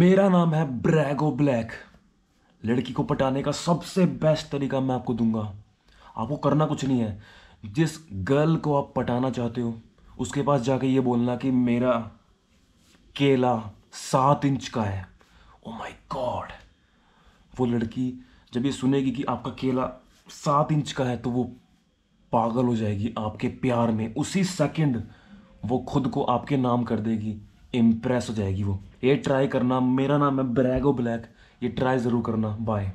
मेरा नाम है ब्रैगो ब्लैक लड़की को पटाने का सबसे बेस्ट तरीका मैं आपको दूंगा आपको करना कुछ नहीं है जिस गर्ल को आप पटाना चाहते हो उसके पास जाके ये बोलना कि मेरा केला सात इंच का है ओ माय गॉड वो लड़की जब ये सुनेगी कि आपका केला सात इंच का है तो वो पागल हो जाएगी आपके प्यार में उसी सेकंड वो खुद को आपके नाम कर देगी इम्प्रेस हो जाएगी वो ये ट्राई करना मेरा नाम है ब्रैगो ब्लैक ये ट्राई ज़रूर करना बाय